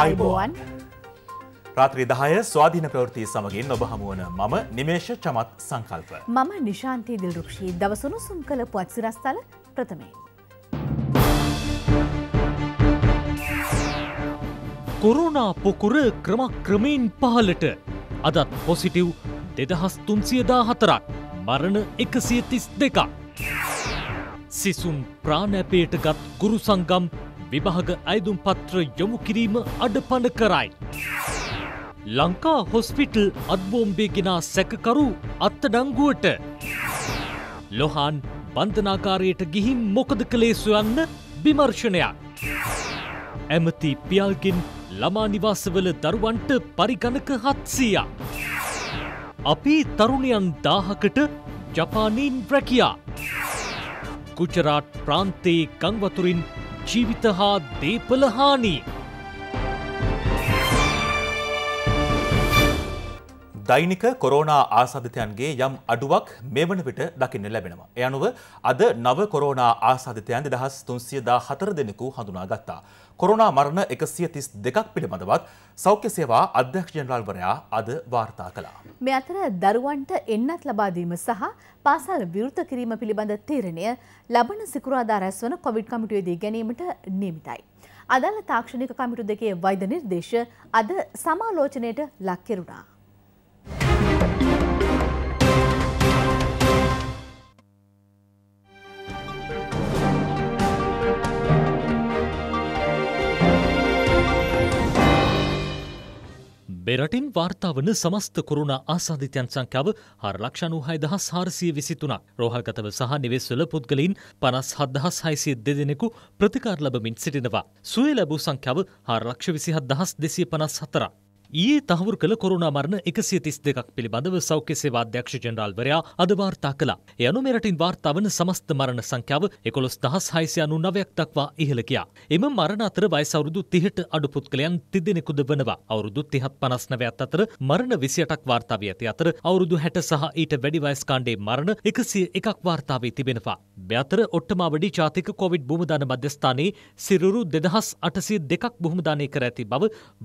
අයිබෝවන් රාත්‍රී දහය ස්වාධීන ප්‍රවෘතිය සමගින් ඔබ හමුවන මම නිමේෂ චමත් සංකල්ප. මම නිශාන්තී දිල්රුක්ෂී දවසුණු සුම් කළ පුවත්සිරස්ථල ප්‍රථමේ. කොරුණා පොකුර ක්‍රමක්‍රමයෙන් පහලට අදත් පොසිටව් දෙදහස් තුන්සියදා හතරක් මරණ එකසිය තිස් දෙකක්. සිසුන් ප්‍රාණැපයට ගත් ගුරු සංගම් විභාග අයදුම් පත්‍ර යොමු කිරීම අඩපන කරයි. ලංකා හොස්පිටල් අත්බෝම්බේ ගෙනා සැකකරු අත්තඩංගුවට. ලොහන් බන්ධනාකාරයට ගිහින් මොකද කළේ සොයන්න විමර්ශනයක්. ඇමති පියල්ගෙන් ළමා නිවාසවල දරුවන්ට පරිගණක හත්සීයා. අපි තරුණයන් දාහකට ජපානීන් රැකියා. කුචරාට් ප්‍රාන්තයේ ගංවතුරින් ජීවිත හා දේපල හානි. දෛනික කොරෝනා ආසාධිතයන්ගේ යම් අඩුවක් මේ වන විට දකින්න ලැබෙනවා. එ අනුව අද නව කොරෝනා ආසාධිතයන් දෙදහස් තුන්සිය දා හතර දෙනෙකු හඳුනා ගත්තා. කොරෝනා මරණ එකසිය තිස් දෙකක් පිළිබඳවත් සෞඛ්‍ය සේවා අධ්‍යක්ෂ ජනරාල්වරයා අද වාර්තා කළා. මේ අතර දරුවන්ට එන්නත් ලබාදීම සහ පාසල් විවෘත කිරීම පිළිබඳ තීරණය ලබන සිකුරාදා රැස්වන කොවිඩ් කමිටුවේදී ගැනීමට නියමිතයි. අදාළ තාක්ෂණික කමිටු දෙකේ වෛද්‍ය නිර්දේශ අද සමාලෝචනයට ලක් කෙරුණා. බෙරටින් වාර්තාාවන සමස්ත කොරුණ ආසාධිතයන් සංඛ්‍යාව හර ලක්ෂණු හයදහස් හාරසිය විසිතුනක් රෝහල්ගතව සහ නිවෙස්වල පුද්ගලින් පනස් හදදහස් හයිසිය දෙදෙනෙකු ප්‍රතිකාර ලබමින් සිටිනවා. සුවේ ලැබූ සංඛ්‍යාව හාරලක්ෂ විසිහත් දහස් දෙසිය පනස් හතරක්. ඊයේ තහවුරු කළ කොරුණා මරණ එකසිය තිස් දෙකක් පිළිබඳව සෞඛ්‍ය සේවා අධ්‍යක්ෂ ජෙනරාල්වරයා අද වාර්තා කළා. එය අනුව මෙරටින් වාර්තා වන සමස්ත මරණ සංඛ්‍යාව එකොළොස් දහස් හයසිය අනු නවයක් දක්වා ඉහළ ගියා. එම මරණ අතර වයස අවුරුදු 30ට අඩු පුද්ගලයන් තිදෙනෙකුද වනවා. අවුරුදු 30ත් 59ත් අතර මරණ 28ක් වාර්තා වී ඇති අතර අවුරුදු 60 සහ ඊට වැඩි වයස් කාණ්ඩයේ මරණ 101ක් වාර්තා වී තිබෙනවා. මේ අතර ඔට්ටමාවඩි ජාතික කොවිඩ් බූමදාන මධ්‍යස්ථානයේ සිරුරු 2802ක් බූමදානය කර ඇති බව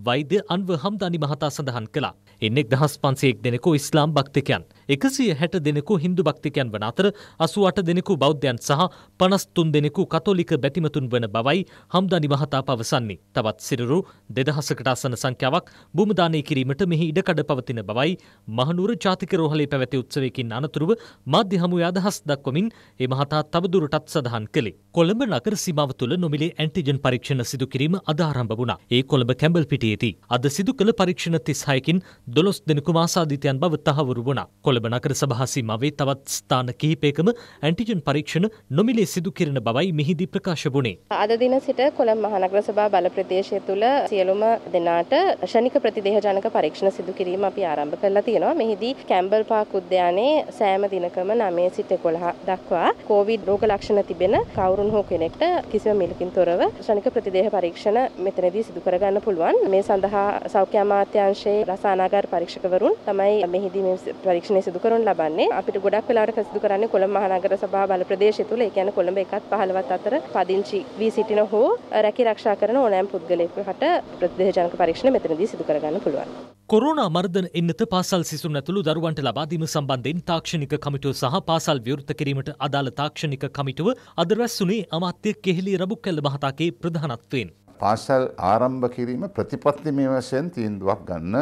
වෛද්‍ය අන්ව හම්දානි මහින්දි මහතා සඳහන් කළා. එන් එක් දහස් පන්සයෙක් දෙනෙකු ඉස්ලාම් භක්තිකයන්. එකසිය හැට දෙනෙකු හින්දු භක්තිකයන් වන අතර අසු අට දෙනෙකු බෞද්ධයන් සහ පනස්තුන් දෙනෙකු කතෝලික බැතිමතුන් වන බවයි හම්දනි මහතා පවසන්නේ. තවත් සිරුරු දෙදහසකට අසන සංඛ්‍යාවක් බුමදානය කිරීමට මෙහි ඉඩකඩ පවතින බවයි මහනුවර ජාතික රෝහලේ පැවැති උත්සවයකින් අනතුරුව මාධ්‍ය හමුවේ අදහස් දක්වමින් ඒ මහතා තවදුරටත් සඳහන් කළේ. කොළඹ නගර සීමාව තුළ නොමිලේ ඇන්ටිජන් පරීක්ෂණ සිදු කිරීම අදාරම්භ වුණා. ඒ කොළඹ කැම්බල් පිටියේදී අද සිදු කළ පරීක්ෂණ තිස්හයකින් දොළොස් දෙනෙකු මාසාධීතයන් බව තහවුරු වුණ. කොළඹ නකර සභහසීමාවේ තවත් ස්ථාන කිහිපේකම ඇන්ටිජන් පරීක්ෂණ නොමිලේ සිදු කිරන බවයි මෙහිදී ප්‍රකාශ වුණේ. අද දින සිට කොළඹ මහනගර සභා බල ප්‍රදේශය තුළ සියලුම දෙනාට ෂණික ප්‍රතිදේහ ජනක පරීක්ෂණ සිදු කිරීම අපි ආරම්භ කරලා තියෙනවා. මෙහිදී කැම්බල් පාක් උද්‍යානයේ සෑම දිනකම 9 සිට 11 දක්වා කොවිඩ් රෝග ලක්ෂණ තිබෙන කවුරුන් හෝ කෙනෙක්ට කිසිම මිලකින් තොරව ෂණික ප්‍රතිදේහ පරීක්ෂණ මෙතනදී සිදු කරගන්න පුළුවන්. මේ සඳහා සෞඛ්‍ය අමාත්‍යංශයේ රසානාගාර පරීක්ෂකවරුන් තමයි මෙහිදී මේ පරීක්ෂණය සිදු කරනු ලබන්නේ. අපිට ගොඩක් වෙලාවට සිදු කරන්නේ කොළඹ මහනගර සභා බල ප්‍රදේශය තුල, ඒ කියන්නේ කොළඹ එකත් 15ත් අතර පදිංචි වී සිටින හෝ රැකී ආරක්ෂා කරන ඕනෑම පුද්ගලයෙකුට ප්‍රතිදේහ ජනක පරීක්ෂණ මෙතනදී සිදු කරගන්න පුළුවන්. කොරුණ අමර්දන එන්නත පාසල් සිසුන් ඇතුළු දරුවන්ට ලබාදීම සම්බන්ධයෙන් තාක්ෂණික කමිටුව සහ පාසල් විවෘත කිරීමට අදාළ තාක්ෂණික කමිටුව අද රැස්වුනේ අමාත්‍ය කෙහෙලි රබුක්කැල්ල මහතාගේ ප්‍රධානත්වයෙන්. පාසල් ආරම්භ කිරීම ප්‍රතිපත්තිමය වශයෙන් තීන්දුවක් ගන්න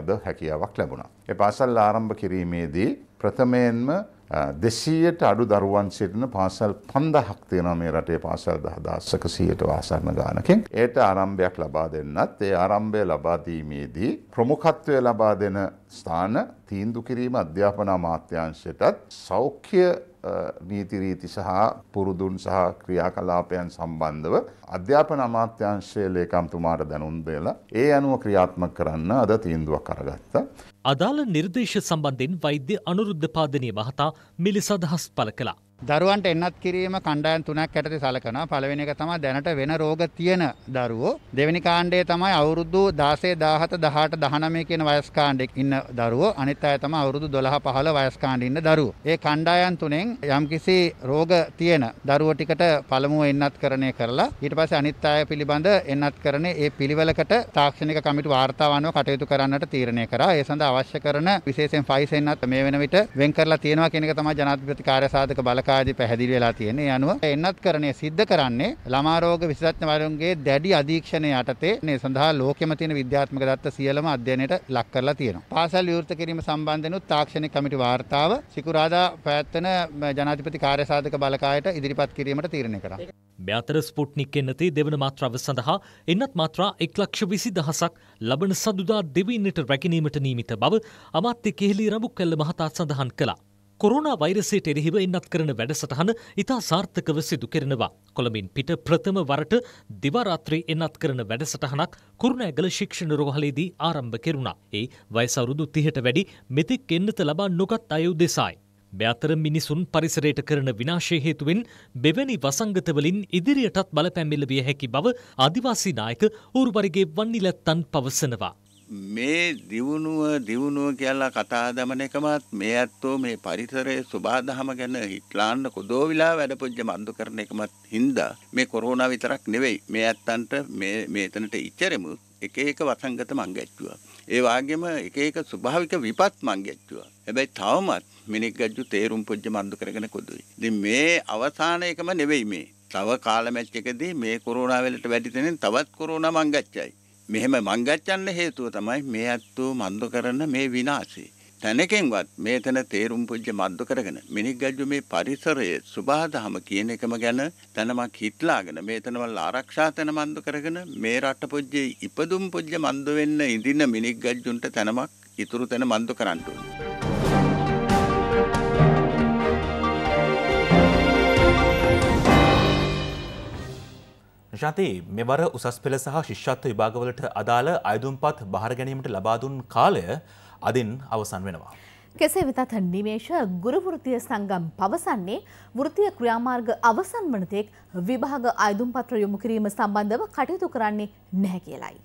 අද හැකියාවක් ලැබුණා. ඒ පාසල් ආරම්භ කිරීමේදී ප්‍රථමයෙන්ම දෙසීයට අඩු දරුවන් සිටින පාසල් පන්දහක් තියෙනවා මේ රටේ පාසල් දහදාස්සක සීයට වාසරණ ගානකින් ඒට ආරම්භයක් ලබා දෙන්නත් ඒ ආරම්භය ලබාදීමේදී ප්‍රමුඛත්වය ලබා දෙන ස්ථාන තීන්දු කිරීම අධ්‍යාපන අමාත්‍යංශයටත් සෞඛ්‍ය නීති රීති සහ පුරුදුන් සහ ක්‍රියාකලාපයන් සම්බන්ධව අධ්‍යාපන අමාත්‍යංශයේ ලේකම්තුමාට දැනුම් දෙලා ඒ අනුව ක්‍රියාත්මක කරන්න අද තීන්දුවක් අරගත්තා. අදාළ නිර්දේශ සම්බන්ධයෙන් වෛද්‍ය අනුරුද්ධ පාදනීය මහතා මිලි සදහස් පළ කළා. දරුවන්ට එන්නත් කිරීම කණ්ඩායම් තුනක් යටතේ සලකනවා. පළවෙනි එක තමයි දැනට වෙන රෝග තියෙන දරුවෝ. දෙවෙනි කාණ්ඩය තමයි අවුරුදු 16, 17, 18, 19 කියන වයස් කාණ්ඩෙක ඉන්න දරුවෝ. අනිත් අය තමයි අවුරුදු 12, 15 වයස් කාණ්ඩෙ ඉන්න දරුවෝ. මේ කණ්ඩායම් තුනෙන් යම්කිසි රෝග තියෙන දරුවෝ ටිකට පළමුව එන්නත් කරණය කරලා ඊට පස්සේ අනිත් අය පිළිබඳ එන්නත් කරණේ ඒ පිළිවෙලකට තාක්ෂණික කමිටු වාර්තාව අනුව කටයුතු කරන්නට තීරණය කරා. ඒ සඳහා අවශ්‍ය කරන විශේෂයෙන් ෆයිස් එන්නත් මේ වෙන විට වෙන් කරලා තියෙනවා කියන එක තමයි ජනාධිපති කාර්ය සාධක බල නාලිකාදී පැහැදිලි වෙලා තියෙන. ඒ අනුව එන්නත් කරණය සිද්ධ කරන්නේ ළමා රෝග විශේෂඥවරුන්ගේ දැඩි අධීක්ෂණය යටතේ මේ සඳහා ලෝකෙම තියෙන විද්‍යාත්මක දත්ත සියලම අධ්‍යයනයට ලක් කරලා තියෙනවා. පාසල් විවෘත කිරීම සම්බන්ධනොත් තාක්ෂණික කමිටු වාර්තාව සිකුරාදා පැවැත්වෙන ජනාධිපති කාර්ය සාධක බලකායට ඉදිරිපත් කිරීමට තීරණය කරා. මෙතර ස්පොට්නික් එන්නති දෙවන මාත්‍රාව සඳහා එන්නත් මාත්‍රා එක් ලක්ෂ විසි දහසක් ලබන සදුදා දෙවන්නට රැකිනීමට නීමිත බව අමාත්‍ය කෙහෙලි රඹුක් කල්ල මහතාත් සඳහන් කළා. කොරුණ වෛරසයට එරෙහිව ඉන්නත් කරන වැඩසටහන ඉතා සාර්ථකව සිදු කරනවා. කොළඹින් පිට ප්‍රථම වරට දිවරාත්‍රී එන්නත් කරන වැඩසටහනක් කුරුණෑගල ශික්ෂණ රෝහලේදී ආරම්භ කෙරුණා. ඒ වයසවරුදු තිහට වැඩි මෙතික් එන්නත ලබා නොගත් අයු දෙසායි. මෙතර මිනිසුන් පරිසරයට කරන විනාශය හේතුවෙන් බෙවැනි වසංගතවලින් ඉදිරියටත් බලපැමිලවිය හැකි බව අධිවාසී නායක ඌරුවරිගේ වන්නිලැත්තන් පවසනවා. මේ දියුණුව දියුණුව කියලා කතා දමන එකමත් මේ ඇත්තෝ මේ පරිසරයේ සුභාදහම ගැන හිටලාන්න කොදෝ විලා වැඩපුජ්ජ මන්දු කරන එකමත් හින්දා මේ කොරෝනා විතරක් නෙවෙයි මේ ඇත්තන්ට මේ මේතනට ඉච්චරෙමුත් එක එක වසංගත මංගැච්චුවා ඒ වගේම එක එක ස්වභාවික විපත් මං ගැච්චුවා. හැබැයි තවමත් මිනික් ගැජ්ජු තේරුම් පුජ්ජ මන්දු කරගෙන කොදුයි. ඉතින් මේ අවසාන එකම නෙවෙයි මේ. තව කාලමැච් එකදී මේ කොරෝනා වෙලට වැඩි තැනින් තවත් කොරෝනා මං ගැච්චයි. මෙහෙම මංගච්ඡන්න හේතුව තමයි මේ ඇත්තෝ මන්ද කරන මේ විනාශය. තැනකින්වත් මේතන තේරුම් පුජ්‍ය මද්ද කරගෙන මිනික් ගජ්ජු මේ පරිසරයේ සුභාදහම කියන එකම ගැන තනමක් හිටලාගෙන මේතනවල ආරක්ෂා තැන මන්ද කරගෙන මේ රට පුජ්‍ය ඉපදුම් පුජ්‍ය මන්ද වෙන්න ඉඳින මිනික් ගජ්ජුන්ට තනමක් ඉතුරු තැන මන්ද කරන්න ඕනේ. ශාති මෙවර උසස් පෙළ සහ ශිෂ්‍යත්ව විභාගවලට අදාළ අයදුම්පත් බාර ගැනීමට ලබාදුන් කාලය අදින් අවසන් වෙනවා. කෙසේ වෙතත් නිමේෂ ගුරුවෘතිය සංගම් පවසන්නේ වෘතිය ක්‍රියාමාර්ග අවසන් වනතෙක් විභාග අයදුම්පත්‍ර යොමු කිරීම සම්බන්ධව කටයුතු කරන්නේ නැහැ කියලයි.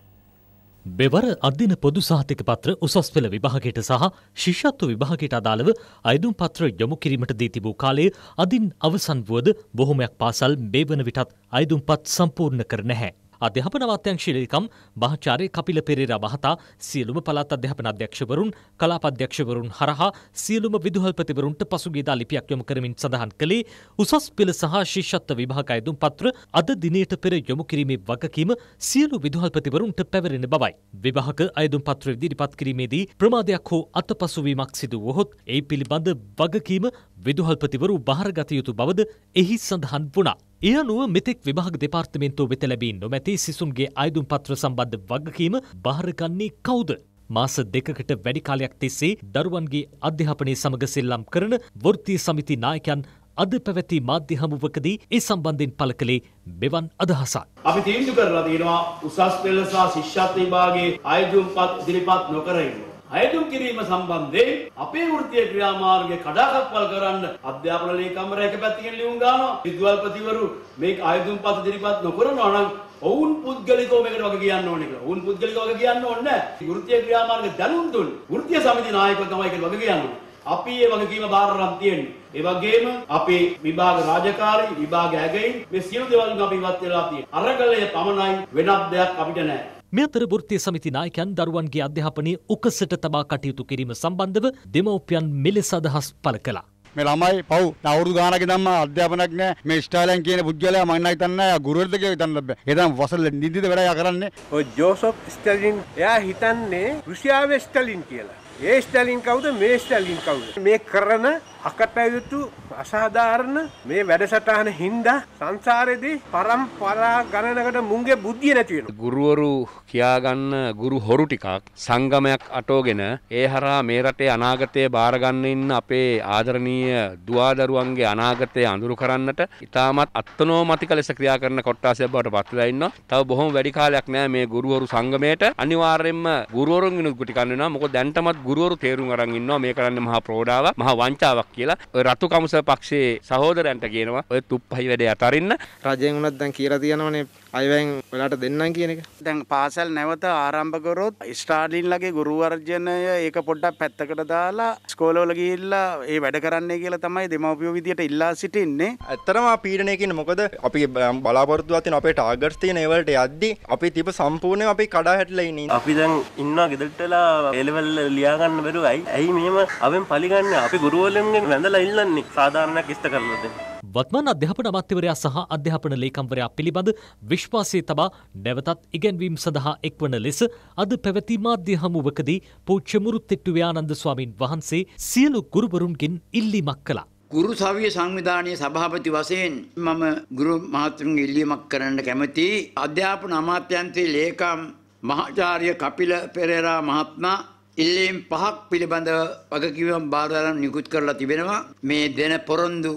බෙවර අධ්‍යන පොදු සාහිතික පත්‍ර උසස් පෙළ විභාගයට සහ ශිෂ්‍යත්ව විභාගයට අදාළව අයදුම් පත්‍ර යොමු කිරීමට දී තිබූ කාලයේ අදින් අවසන් වුවද බොහොමයක් පාසල් මේ වන විටත් අයදුම්පත් සම්පූර්ණ කර නැහැ. අධ්‍යාපන අමාත්‍යංශයේ ලේකම් මහාචාර්ය කපිල පෙරේරා මහතා සියලුම පළාත් අධ්‍යාපන අධ්‍යක්ෂවරුන් කලාප අධ්‍යක්ෂවරුන් හරහා සියලුම විදුහල්පතිවරුන්ට පසුගියදා ලිපියක් යොමු කරමින් සඳහන් කළේ උසස් පෙළ සහ ශිෂ්‍යත්ව විභාග අයදුම් පත්‍ර අද දිනයට පෙර යොමු කිරීමේ වගකීම සියලු විදුහල්පතිවරුන්ට පැවරෙන බවයි. විභාග අයදුම් පත්‍ර ඉදිරිපත් කිරීමේදී ප්‍රමාදයක් හෝ අතපසුවීමක් සිදු වුවහොත් ඒ පිළිබඳ වගකීම විදුහල්පතිවරු භාරගත යුතු බවද එහි සඳහන් වුණා. ඒ අනුව මෙතෙක් විභාග දෙපාර්තමේන්තුව වෙත ලැබී නොමැති සිසුන්ගේ අයදුම් පත්‍ර සම්බන්ධ වගකීම බාරගන්නේ කවුද? මාස දෙකකට වැඩි කාලයක් තිස්සේ දරුවන්ගේ අධ්‍යාපනය සමග සෙල්ලම් කරන වෘත්තීය සමිති නායකයන් අද පැවැති මාධ්‍ය හමුවකදී ඒ සම්බන්ධයෙන් පළ කළේ මෙවන් අදහසක්. අපි තීන්දුව කරලා තියෙනවා උසස් පෙළ සහ ශිෂ්‍යත්ව විභාගයේ අයදුම්පත් ඉදිරිපත් නොකර ඉන්න. අයදුම් කිරීම සම්බන්ධයෙන් අපේ වෘත්තීය ක්‍රියාමාර්ගය කඩාකප්පල් කරන්න අධ්‍යාපන ලේකම්වර එක පැත්තකින් ලියුම් ගන්නවා. විදුහල්පතිවරු මේ අයදුම් පත දිරිපත් නොකරනවා නම් ඔවුන් පුද්ගලිකව මේකට වගේ කියන්න ඕනේ කියලා. ඔවුන් පුද්ගලිකව වගේ කියන්න ඕනේ නැහැ. වෘත්තීය ක්‍රියාමාර්ග දැනුම් දුන් වෘත්තීය සමිති නායකව තමයි ඒකට වගේ කියන්න ඕනේ. අපි ඒ වගකීම බාරරම් තියෙන්නේ. ඒ වගේම අපේ විභාග රාජකාරී විභාග ඇගයින් මේ සියලු දේවල් අපි ඉවත් වෙලා තියෙනවා. අරගලය පමණයි වෙනත් දෙයක් අපිට නැහැ. මේ අතර වෘත්තීය සමිති නායකයන් දරුවන්ගේ අධ්‍යාපනයේ උකසට තබා කටයුතු කිරීම සම්බන්ධව දෙමව්පියන් මෙලෙස අදහස් පළ කළා. මේ ළමයි පව් අවුරුදු ගානක ඉඳන්ම අධ්‍යාපනයක් නැහැ මේ ස්ටයිලෙන් කියන පුද්ගලයා මම හිතන්නේ ගුරුවරයෙක්ද කියලා හිතන්න බෑ. එතන වසල නිදිද වැඩ යා කරන්නේ. ඔය ජෝසප් ස්ටැලින් එයා හිතන්නේ රුසියාවේ ස්ටැලින් කියලා. ඒ ස්ටැලින් කවුද මේ ස්ටැලින් කවුද? මේ කරන අකටයුතු අසාධාරණ මේ වැඩසටහන හින්දා සංසාරයේදී පරම්පරා ගණනකට මුන්ගේ බුද්ධිය නැති වෙනවා. ගුරුවරු කියාගන්න ගුරු හොරු ටිකක් සංගමයක් අටෝගෙන ඒ හරහා මේ රටේ අනාගතය බාර ගන්න ඉන්න අපේ ආදරණීය දුවදරුවන්ගේ අනාගතය අඳුරු කරන්නට ඉතාමත් අත්නෝමතික ලෙස ක්‍රියා කරන කොට්ටාසයක් බවට පත් වෙලා ඉන්නවා. තව බොහොම වැඩි කාලයක් නෑ මේ ගුරුවරු සංගමයට අනිවාර්යයෙන්ම ගුරුවරුන් ගුටි කන්න වෙනවා. මොකද දැන්ටමත් ගුරුවරු තේරුම් අරන් ඉන්නවා මේ කරන්නේ මහා ප්‍රෝඩාවක්, මහා වංචාවක් කියලා රතු කමුස පක්ෂයේ සහෝදරයන්ට කියනවා ඔය තුප්පහයි වැඩේ අතරින්න රජයෙන් වුණත් දැන් කියලා තියෙනවනේ අයවැන් ඔලාට දෙන්නම් කියන එක දැන් පාසල් නැවත ආරම්භකරොත් ස්ටාඩින්ලගේ ගුරුවර්ජනය ඒක පොඩ්ඩක් පැත්තකට දාලා ස්කෝලෝල ගිල්ලා ඒ වැඩ කරන්නේ කියලා තමයි දෙමවපියෝ විදියට ඉල්ලා සිටින්නේ ඇත්තරම පීඩනයකින් මොකද අපි බලාපොරත්තු අතින අපේ ටාගර්ස් තියෙන ඒවලට යද්දි අපි තිබ සම්පූර්ණය අපි කඩා හැටලා ඉන්නේ අපි දැන් ඉන්නවා ගෙදරටලා එලෙවල් ලියාගන්න බැරුවයි ඇයි මෙහෙම අපෙන් පලිගන්න අපි ගුරුවලෙන්ගෙන් වැඳලා ඉල්ලන්නේ සාධාරණයක් ඉෂ්ට කරලා දෙන්න වත්මන් අධ්‍යාපන අමාත්‍යවරයා සහ අධ්‍යාපන ලේකම්වරයා පිළිබඳ විශ්වාසය තබා නැවතත් ඉගැන්වීම් සඳහා එක්වන ලෙස අද පැවති මාධ්‍ය හමුවකදී පූච්ච මුරුත්තෙට්ටුවේ ආනන්ද ස්වාමින් වහන්සේ සියලු ගුරුවරුන්ගෙන් ඉල්ලීමක් කළා. ගුරු සවිය සංවිධානයේ සභාපති වශයෙන් මම ගුරු මහතුරුන්ගේ ඉල්ලීමක් කරන්න කැමති. අධ්‍යාපන අමාත්‍යන්තයේ ලේකම් මහාචාර්ය කපිල පෙරේරා මහත්මයා ඉල්ලීම් පහක් පිළිබඳව වගකිවම් බාධාරම් නිකුත් කරලා තිබෙනවා. මේ දෙන පොරොන්දු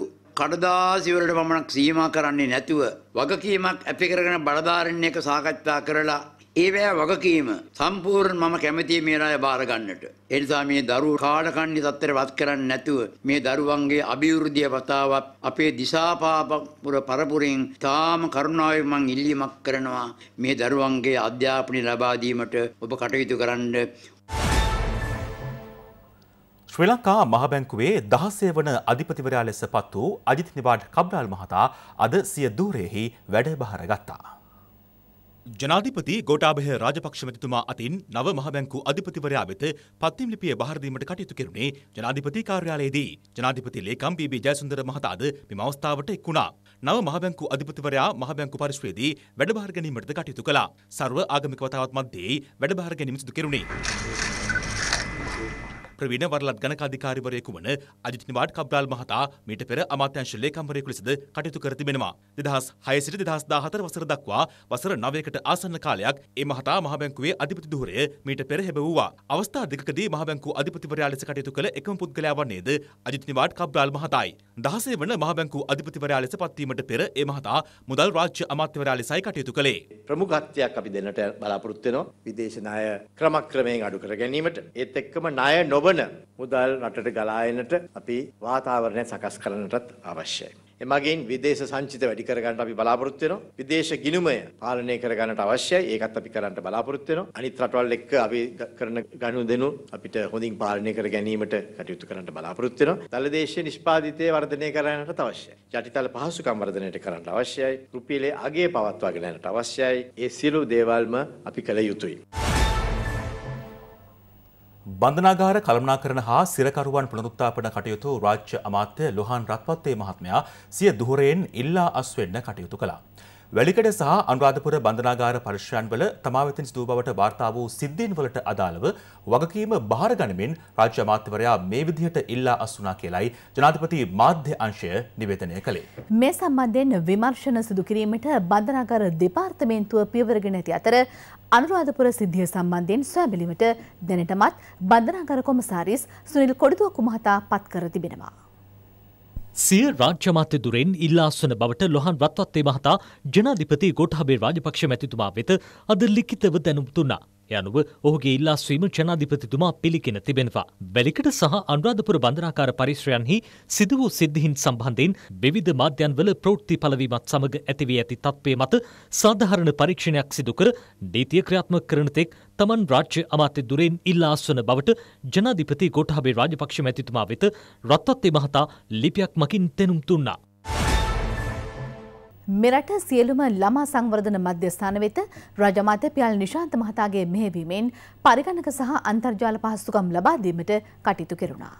කඩදාසිවලට පමණක් සීමා කරන්නේ නැතුව වගකීමක් ඇති කරගෙන බලධාරීන් එක සාකච්ඡා කරලා ඒවැය වගකීම සම්පූර්ණ මම කැමතියි මේ අය බාර ගන්නට. ඒ නිසා මේ දරුවෝ කාඩකන්නේ තත්තර වත් කරන්නේ නැතුව මේ දරුවන්ගේ අභිවෘද්ධිය වතාවත් අපේ දිසාපාපුර පරපුරෙන් තාම කරුණාවෙන් මං ඉල්ලීමක් කරනවා මේ දරුවන්ගේ අධ්‍යාපනය ලබා දීමට ඔබ කටයුතු කරන්න. ශ්‍රී ලංකා මහබැංකුවේ දහසේ වන අධිපතිවරයා ලෙස පත් වූ අජිත් නිවාඩ් කබ්රාල් මහතා අද සිය දූරයෙහි වැඩබහර ගත්තා. ජනාධිපති ගෝඨාභය රාජපක්ෂ මැතිතුමා අතින් නව මහබැංකු අධිපතිවරයා වෙත පත්වීම් ලිපිය බහර දීමට කටයුතු කෙරුණේ ජනාධිපති කාර්යාලයේදී ජනාධිපති ලේකම් බී.බී. ජයසුන්දර මහතාද මෙම අවස්ථාවට එක් වුණා. නව මහබැංකු අධිපතිවරයා මහබැංකු පරිශ්‍රයේදී වැඩබහර ගැනීමටද කටයුතු කළා. ਸਰව ආගමික වතාවත් මැදේ වැඩබහර ගැනීම සිදු කෙරුණේ. ප්‍රවීණ වරලත් ගණක අධිකාරිවරයෙකු වන අජිත් නිවාඩ් කබ්‍රාල් මහතා මීට පෙර අමාත්‍යංශ ලේකම්වරයෙකු ලෙසද කටයුතු කර තිබෙනවා. 2006 සිට 2014 වසර දක්වා වසර 9කට ආසන්න කාලයක් ඒ මහතා මහ බැංකුවේ අධිපති ධුරය මීට පෙර හැබවුවා. අවස්ථා දෙකකදී මහ බැංකුව අධිපතිවරයා ලෙස කටයුතු කළ එකම පුද්ගලයා වන්නේද අජිත් නිවාඩ් කබ්‍රාල් මහතායි. 16 වන මහ බැංකුව අධිපතිවරයා ලෙස පත්වීමට පෙර ඒ මහතා මුදල් රාජ්‍ය අමාත්‍යවරයා ලෙසයි කටයුතු කළේ. ප්‍රමුඛත්වයක් අපි දෙන්නට බලාපොරොත්තු වෙනවා. විදේශ ණය ක්‍රමක්‍රමයෙන් අඩු කර ගැනීමට ඒත් එක්කම ණය නොබ නොවන මුදල් රටට ගලා එනට අපි වාතාවරණය සකස් කරන්නටත් අවශ්‍යයි. එමගින් විදේශ සංචිත වැඩි කරගන්න අපි බලාපොරොත්තු වෙනවා. විදේශ ගිණුමය පාලනය කරගන්නට අවශ්‍යයි. ඒකත් අපි කරන්න බලාපොරොත්තු වෙනවා. අනිත් රටවල් එක්ක අපි කරන ගනුදෙනු අපිට හොඳින් පාලනය කර ගැනීමට කටයුතු කරන්න බලාපොරොත්තු වෙනවා. දලදේශීය නිෂ්පාදිතය වර්ධනය කරන්නට අවශ්‍යයි. යටිතල පහසුකම් වර්ධනයට කරන්න අවශ්‍යයි. රුපියලේ අගය පවත්වාගෙන යන්නට අවශ්‍යයි. ඒ සියලු දේවල්ම අපි කළ යුතුයි. බන්ධනාගාර කළමනාකරන හා සිරකරුවන් පුනරුත්ථාපන කටයුතු රාජ්‍ය අමාත්‍ය ලොහාන් රත්වත්තේ මහත්මයා සිය දුහරයෙන් ඉල්ලා අස්වෙන්න කටයුතු කළා. වැලිකඩ සහ අනුරාධපුර බන්ධනාගාර පරිශ්‍රයන් වල තමා වෙතින් සිදු බවට වාර්තා වූ සිද්ධීන් වලට අදාළව වගකීම බාර ගනිමින් රාජ්‍ය අමාත්‍යවරයා මේ විදිහට ඉල්ලා අස්වුනා කියලයි ජනාධිපති මාධ්‍ය අංශය නිවේදනය කළේ. මේ සම්බන්ධයෙන් විමර්ශන සිදු කිරීමට බන්ධනාගාර දෙපාර්තමේන්තුව පියවරගෙන ඇති අතර අනුරාධපුර සිද්ධිය සම්බන්ධයෙන් සොයබැලීමට දැනටමත් බන්ධනාගාර කොමසාරිස් සුනිල් කොඩිදුවකු මහතා පත් කර තිබෙනවා. සිය රාජ්‍ය මාත්‍ය දුරෙන් ඉල්ලාස්වන බවට ලොහන් රත්වත්තේ මහතා ජනාධිපති ගෝඨාභය රාජපක්ෂ මැතිතුමා වෙත අද ලිඛිතව දැනුම් දුන්නා. යනුව ඔහුගේ ඉල්ලාස්වීම ජනාධිපතිතුමා පිළිගෙන තිබෙනවා. වැලිකට සහ අනුරාධපුර බන්ධනාකාර පරිශ්‍රයන්හි සිදු වූ සිද්ධීන් සම්බන්ධයෙන් විවිධ මාධ්‍යන්වල ප්‍රවෘත්ති පළවීමත් සමග ඇතිවී ඇති තත්ත්වය මත සාධාරණ පරීක්ෂණයක් සිදු කර නීතිය ක්‍රියාත්මක කරන තෙක් තමන් රාජ්‍ය අමාත්‍ය දුරෙන් ඉල්ලා අස්වන බවට ජනාධිපති ගෝඨාභය රාජපක්ෂ මැතිතුමා වෙත රත්වත්තේ මහතා ලිපියක් මකින් තැනුම් දුන්නා. මෙරට සියලුම ළමා සංවර්ධන මධ්‍යස්ථාන වෙත රජ මාත්‍යපාල නිශාන්ත මහතාගේ මෙහෙවීමෙන් පරිගණක සහ අන්තර්ජාල පහසුකම් ලබා දීමට කටයුතු කෙරුණා.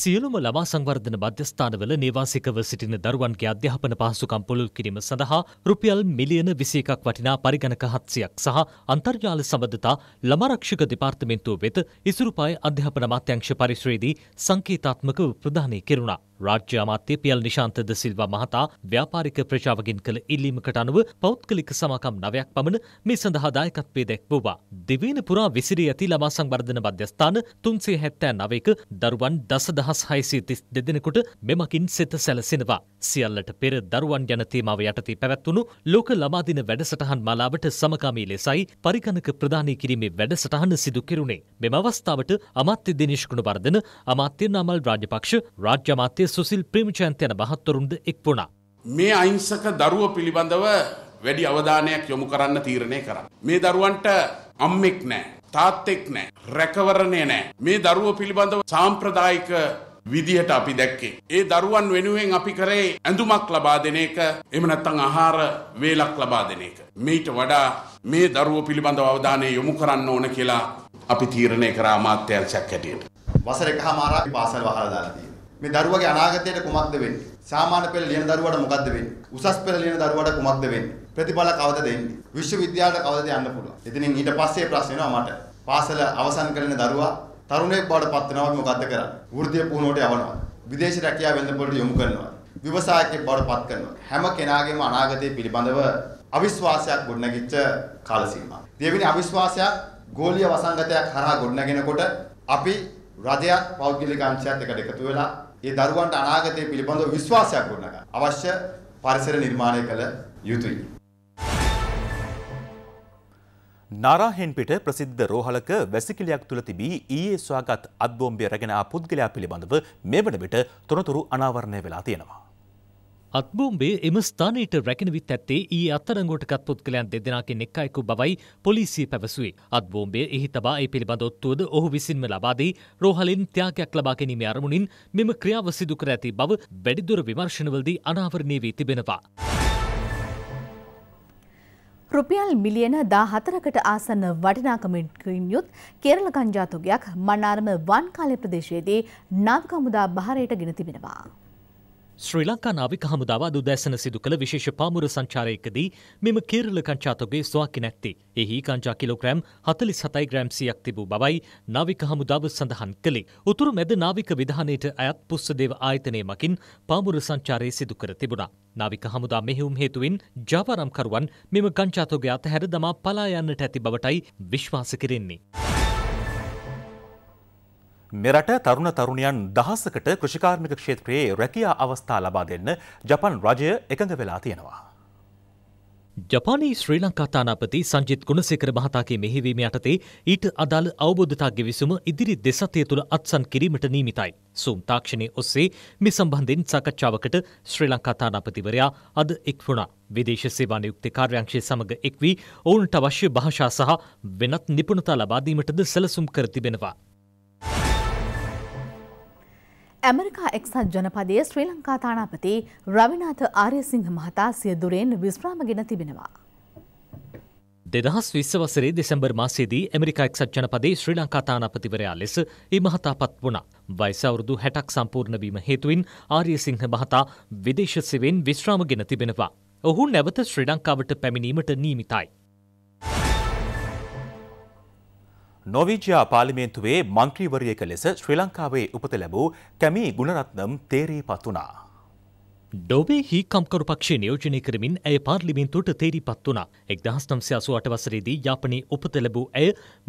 සියලුම ළමා සංවර්ධන මධ්‍යස්ථානවල නිවාසිකව සිටින දරුවන්ගේ අධ්‍යාපන පහසුකම් පුළුල් කිරීම සඳහා රුපියල් මිලියන 21ක් වටිනා පරිගණක 700ක් සහ අන්තර්ජාල සම්බන්ධතා ළමාරක්ෂක දෙපාර්තමේන්තුව වෙත ඉසුරුපාය අධ්‍යාපන අමාත්‍යාංශ පරිශ්‍රයේදී සංකේතාත්මකව ප්‍රදානය කෙරුණා. රාජ්‍ය අමාත්‍ය පියල් නිශාන්තද සිල්වා මහතා ව්‍යාපාරික ප්‍රජාවගෙන් කළ ඉල්ලීමකට අනුව පෞද්ගලික සමාකම් නවයක් පමණ මේ සඳහා දායකත්වය දැක්වුවා. දෙවීන පුරා විසිරී ඇති ළමා සංවර්ධන මධ්‍යස්ථාන තුන්සේ හැත්තෑ නවයක දරුවන් දස දහස් හයිසී තිස් දෙදෙනෙකුට මෙමකින් සෙත සැලසෙනවා. සියල්ලට පෙර දරුවන් යන තේමාව යටතේ පැවැත්වුණු ලෝක ළමාදින වැඩසටහන් මාලාවට සමකාමී ලෙසයි පරිගණක ප්‍රධානී කිරීමේ වැඩසටහන සිදු කෙරුණේ. මෙම අවස්ථාවට අමාත්‍ය දිනේශ් ගුණවර්ධන, අමාත්‍ය නමල් රාජපක්ෂ, රාජ්‍ය අමාත්‍ය මන්ත්‍රී සුසිල් ප්‍රේමචන්ත යන මහත්වරුන්ද එක් වුණා. මේ අහිංසක දරුව පිළිබඳව වැඩි අවධානයක් යොමු කරන්න තීරණය කරන්න. මේ දරුවන්ට අම්මෙක් නෑ. තාත්තෙක් නෑ. රැකවරණය නෑ. මේ දරුව පිළිබඳව සාම්ප්‍රදායික විදිහට අපි දැක්කේ. ඒ දරුවන් වෙනුවෙන් අපි කරේ ඇඳුමක් ලබා දෙන එක එහෙම නැත්නම් ආහාර වේලක් ලබා දෙන එක. මේට වඩා මේ දරුව පිළිබඳව අවධානය යොමු කරන්න ඕන කියලා අපි තීරණය කරා අමාත්‍යංශයක් හැටියට. වසර එකහමාරක් පාසල් වහලා දාලා මේ දරුවගේ අනාගතයට කුමක්ද වෙන්නේ? සාමාන්‍ය පෙළ ලියන දරුවාට මොකක්ද වෙන්නේ? උසස් පෙළ ලියන දරුවාට කුමක්ද වෙන්නේ? ප්‍රතිඵල කවද දෙන්නේ? විශ්වවිද්‍යාලයට කවද යන්න පුළුවන්? එතනින් ඊට පස්සේ ප්‍රශ්න එනවා මට. පාසල අවසන් කරන දරුවා තරුණයෙක් බවට පත් වෙනවා මොකද්ද කරන්නේ? වෘත්තීය පුහුණුවට යවනවා. විදේශ රැකියාව වෙන්න පොළට යොමු කරනවා. ව්‍යවසායකයෙක් බවට පත් කරනවා. හැම කෙනාගේම අනාගතය පිළිබඳව අවිශ්වාසයක් ගොඩනැගිච්ච කාල සීමාව. දෙවෙනි අවිශ්වාසයක් ගෝලීය වසංගතයක් හරහා ගොඩනගෙනකොට අපි රජයත් පෞද්ගලික අංශයත් එකට එකතු වෙලා ඒ දරුවන්ට අනාගතය පිළිබඳව විශ්වාසයක් ගොඩනගා අවශ්‍ය පරිසර නිර්මාණය කළ යුතුයි. නාරාහෙන්පිට ප්‍රසිද්ධ රෝහලක වැසිකිලයක් තුළ තිබී ඊයේ සොයාගත් අත්බෝම්බය රැගෙන ආ පුද්ගලයා පිළිබඳව මේ වන විට තොරතුරු අනාවරණය වෙලා තියෙනවා. අත්බෝම්බේ එම ස්ථානයට රැකෙනවිත් ඇත්තේ ඒ අත්තරංගෝටකත් පුද්ගලයන් දෙදෙනකින් එක්කයෙකු බවයි පොලිසිය පැවසුවේ. අත්බෝම්බේ එහි තබා ඒ පිළිබඳ ඔත්තුවද ඔහු විසින්ම ලබාදී රෝහලින් ත්‍යාගයක් ලබා ගැනීම අරමුණින් මෙම ක්‍රියාව සිදු කර ඇති බව වැඩිදුර විමර්ශනවලදී අනාවරණය වී තිබෙනවා. රුපියල් මිලියන දාහතරකට ආසන්න වටිනාකමින්කින් යුත් කෙරළ කංජාතුගයක් මන්නාරම වන්කාලය ප්‍රදේශයේදී නාවික හමුදා භාරයට ගෙන තිබෙනවා. ශ්‍රී ලංකා නාවික හමුදාව දුදැසන සිදු කළ විශේෂ පාමුර සංචාරයකදී මෙම කේරල කංචාතගේ ස්වාකි නැත්ති. එහි කංචා කිලෝග්‍රෑම් හතලි සතයි ග්‍රෑම්සියක් තිබූ බවයි නාවික හමුදාව සඳහන් කළේ. උතුරු මැද නාවික විධානයට අයත් පුස්සදේව ආයතනය මකින් පාමුර සංචාරය සිදු කර තිබුණා. නාවික හමුදා මෙහෙුම් හේතුවෙන් ජාවාරම්කරුවන් මෙම කංචාතෝගේ අතහැර දමා පලා යන්නට ඇති බවටයි විශ්වාස කරෙන්නේ. මෙරට තරුණ තරුණයන් දහසකට කෘෂිකාර්මික ක්ෂේත්‍රයේ රැකියා අවස්ථා ලබා දෙන්න ජපන් රජය එකඟ වෙලා තියෙනවා. ජපානයේ ශ්‍රී ලංකා තානාපති සංජිත් ගුණසේකර මහතාගේ මෙහිවීම යටතේ ඊට අදාළ අවබෝධතා ගෙවිසුම ඉදිරි දෙසතය තුළ අත්සන් කිරීමට නීමිතයි. සූම් තාක්ෂණය ඔස්සේ මේ සම්බන්ධයෙන් සාකච්ඡාවකට ශ්‍රී ලංකා තානාපතිවරයා අද එක්වුණා. විදේශ සේවා නියුක්ති කාර්යාංශය සමග එක්වී ඔවුන්ට අවශ්‍ය භාෂා සහ වෙනත් නිපුණතා ලබාදීමටද සැලසුම් කර තිබෙනවා. ඇමරිකා එක්සත් ජනපදයේ ශ්‍රී ලංකා තානාපති රවිනාථ ආර්යසිංහ මහතා සිය දුරෙන් විස්්‍රාම ගෙන තිබෙනවා. දෙදහස් විස්ස වසරේ දෙසැම්බර් මාසේදී ඇමරිකා එක්සත් ජනපදයේ ශ්‍රී ලංකා තානාපතිවරයා ලෙස ඒ මහතා පත් වුණා. වයිස අවුරුදු 60ක් සම්පූර්ණ වීම හේතුවෙන් ආර්යසිංහ මහතා විදේශ සෙවෙන් විස්්‍රාම ගෙන තිබෙනවා. ඔහු නැවත ශ්‍රී ලංකාවට පැමිණීමට නියමිතයි. නොවිජයා පාලිමේන්තුවේ මන්ත්‍රීවරයක ලෙස ශ්‍රී ලංකාවේ උපත ලැබූ කැමී ගුණරත්නම් තේරී පත් වනා. ඩෝබේ හි කම්කරු පක්ෂය නියෝජනය කරමින් ඇය පාර්ලිමින්තුට තේරිපත් වුණා එක්දහස් නම්සයාසු අටවසරේදී යාපනයේ උපත ලැබූ ඇය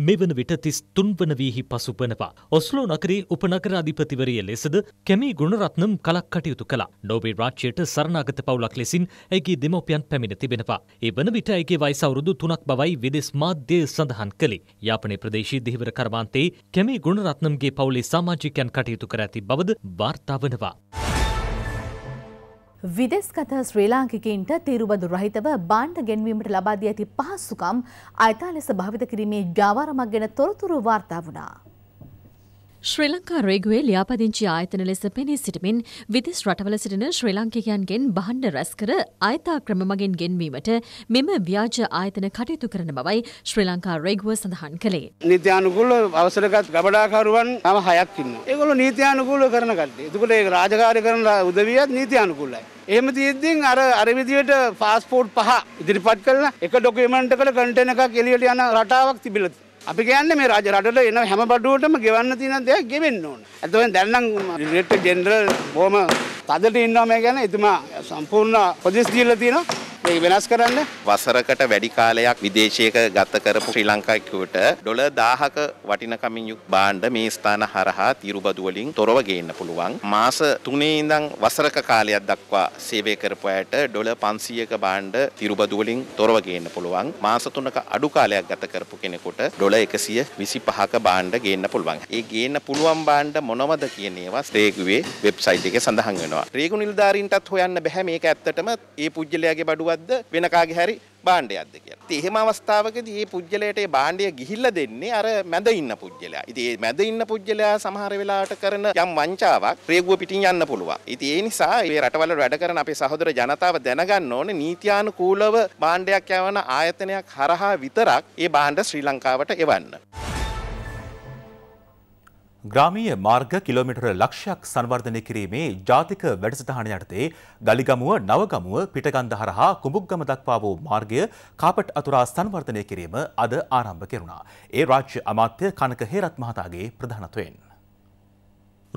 මෙවන විට තිස් තුන්වන වීහි පසුපනවා. ඔස්ලෝ නකරේ උපනකර අධිපතිවරිය ලෙසද කැමී ගුණරත්නම් කලක් කටයුතු කළ නෝබේ රාජ්‍යයට සරණාගත පවුලක් ලෙසින් ඇගේ දෙමවපියන් පැමිණ තිබෙනවා. ඒ වන විට ඇගේ වයිසවුරුදු තුනක් බවයි විදෙස් මාධ්‍යය සඳහන් කළේ. යාපනයේ ප්‍රදේශී දෙහිවර කරවාන්තේ කැමී ගුණරත්නම්ගේ පවුලේ සාමාජිකයන් කටයුතු කර ඇති බවද වාර්තා වනවා. විදෙස්ගත ශ්‍රී ලාංකිකයින්ට තීරුබඳු රහිතව බාණ්ඩ ගෙන්වීමට ලබා දී ඇති පහසුකම් අයථා ලෙස භාවිත කිරීමේ ජාවාරමක් ගැන තොරතුරු වාර්තා වුණා. ශ්‍රී ලංකා රේගුවේ ලියාපදිංචි ආයතන ලෙස පෙනී සිටමින් විදෙස් රටවල සිටින ශ්‍රී ලාංකිකයන්ගෙන් බහණ්ඩ රැස්කර අයථා ක්‍රම මගින් ගෙන්වීමට මෙම ව්‍යාජ ආයතන කටයුතු කරන බවයි ශ්‍රී ලංකා රේගුව සඳහන් කළේ. නීත්‍යානුකූල අවසරගත් ගබඩාකරුවන් තම හයක් ඉන්නවා. ඒගොල්ලෝ නීත්‍යානුකූලව කරන කට්ටිය. ඒකට ඒක රාජකාරී කරන උදවියත් නීත්‍යානුකූලයි. එහෙම තියෙද්දින් අර අර විදියට පාස්පෝර්ට් පහ ඉදිරිපත් කරලා එක ඩොකියුමන්ට් එකකට කන්ටේනර් එකක් එළියට යන රටාවක් තිබිලා අපි කියන්න මේ රජ රටට එන හැම බඩුවටම ගෙවන්න තියෙන දෙයක් ගෙවෙන්න ඕන. එතකොට දැන් නම් ඩිරෙක්ටර් ජෙනරල් බොහොම තදට ඉන්නවා මේ ගැන. එතුමා සම්පූර්ණ උපදෙස් දීලා තියෙනවා. මේ වෙනස් කරන්න වසරකට වැඩි කාලයක් විදේශයක ගත කරපු ශ්‍රී ලංකාවට ඩොලර් 1000ක වටිනකමින් යුක් බාණ්ඩ මේ ස්ථාන හරහා තීරුබදු වලින් තොරව ගේන්න පුළුවන් මාස 3 ඉඳන් වසරක කාලයක් දක්වා සේවය කරපු අයට ඩොලර් 500ක බාණ්ඩ තීරුබදු වලින් තොරව ගේන්න පුළුවන් මාස 3ක අඩු කාලයක් ගත කරපු කෙනෙකුට ඩොල එකසිය විසි පහක බාණ්ඩ ගේන්න පුළුවන් ඒ ගේන්න පුළුවන් බාණ්ඩ මොනවද කියනේවා ස්ටේකුවේ වෙබ්සයිට් එක සඳහන් වෙනවා රේගු නිල්ධාරීන්ටත් හොයන්න බැහැ මේක ඇත්තටම ඒ පුද්ගලයාගේ බඩුවද්ද වෙනකාගේ හැරි බාණ්ඩයක්ද කියලා. ඉතින් එහෙම අවස්ථාවකදී මේ පුජ්‍යලයට මේ බාණ්ඩය ගිහිල්ලා දෙන්නේ අර මැද ඉන්න පුජ්‍යලයා. ඉතින් මේ මැද ඉන්න පුජ්‍යලයා සමහර වෙලාවට කරන යම් වංචාවක් ප්‍රේගුව පිටින් යන්න පුළුවන්. ඉතින් ඒ නිසා මේ රටවල වැඩ කරන අපේ සහෝදර ජනතාව දැනගන්න ඕනේ නීත්‍යානුකූලව බාණ්ඩයක් යවන ආයතනයක් හරහා විතරක් ඒ බාණ්ඩ ශ්‍රී ලංකාවට එවන්න. ග්‍රාමීය මාර්ග කිලෝමිටර ලක්ෂයක් සංවර්ධනය කිරීමේ ජාතික වැඩසටහන යටතේ ගලිගමුව නවගමුව පිටගන්ධ හරහා කුඹුක්ගම දක්වා වූ මාර්ගය කාපට් අතුරා සංවර්ධනය කිරීම අද ආරම්භ කෙරුණා. ඒ රාජ්‍ය අමාත්‍ය කනක හේරත් මහතාගේ ප්‍රධානත්වයෙන්.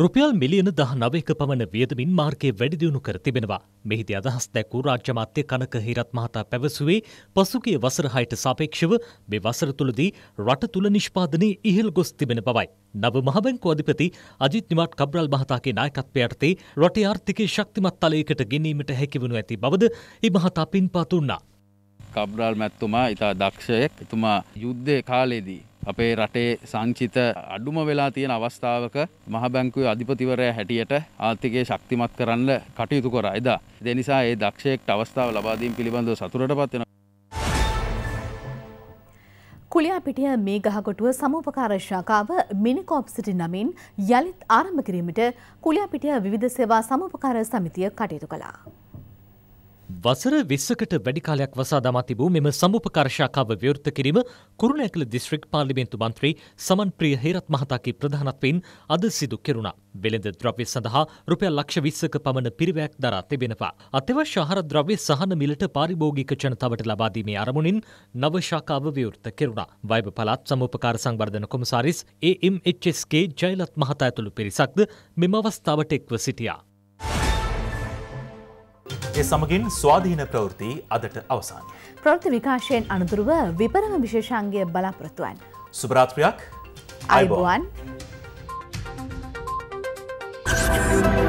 රුපියල් මිලියන දහ නවයක පමණ වියදමින් මාර්කය වැඩිදියුණු කර තිබෙනවා. මෙහිදී අදහස් දැක්වූ රාජ්‍ය මාත්‍ය කනක හිරත් මහතා පැවසුවේ පසුගිය වසර හයට සාපේක්ෂව මේ වසර තුළදී රට තුළ නිෂ්පාදනය ඉහළ ගොස් තිබෙන බවයි. නව මහබැංකු අධිපති අජිත් නිවාට් කබ්‍රල් මහතාගේ නායකත්වය යටතේ රටේ ආර්ථිකය ශක්තිමත් තලයකට ගෙනීමට හැකිවනු ඇති බවද ඒ මහතා පින්පා දුන්නා. කබ්‍රල් මැතිතුමා ඉතා දක්ෂයෙක්. එතුමා යුද්ධයේ කාලයේදී අපේ රටේ සංචිත අඩුම වෙලා තියෙන අවස්ථාවක මහ බැංකුවේ අධිපතිවරයා හැටියට ආර්ථිකය ශක්තිමත් කරන්න කටයුතු කරා එදා. ඒ නිසා ඒ දක්ෂයෙක්ට අවස්ථාව ලබා දීම පිළිබඳව සතුටටපත් වෙනවා. කුලියාපිටිය මේ ගහකොටුව සමූපකාර ශාඛාව මිනිකෝප් සිටි නමින් යළිත් ආරම්භ කිරීමට කුලියාපිටිය විවිධ සේවා සමූපකාර සමිතිය කටයුතු කළා. වසර විස්සකට වැඩිකාලයක් වසා දමා තිබූ මෙම සමුපකර්ශාකාව ව්‍යවෘත කිරීම කුරුණෑකළ දිස්ත්‍රික් පාර්ලිමේන්තු මන්ත්‍රී සමන්ප්‍රිය හේරත් මහතාගේ ප්‍රධානත්වයෙන් අද සිදු කෙරුණා. වෙළඳ ද්‍රව්‍ය සඳහා රුපියල් ලක්ෂ විස්සක පමණ පිරිවැයක් දරා තිබෙනවා. අතවශ්‍ය ආහාර ද්‍රව්‍ය සහන මිලට පාරිභෝගික ජනතාවට ලබා දීමේ අරමුණින් නව ශාඛාව ව්‍යවෘත කෙරුණා. වයඹ පළාත් සමුපකාර සංවර්ධන කොමසාරිස් AMHSK ජයලත් මහතා ඇතුළු පිරිසක්ද මෙම අවස්ථාවට එක්ව සිටියා. ඒ සමගින් ස්වාධීන ප්‍රවෘති අදට අවසාන්. ප්‍රෘති විකාශයෙන් අනතුරුව විපරම විශේෂාන්ගේ බලාපොරොත්තුවන්. සුභරාත්‍රයක් අයිබෝවන්. Thank you.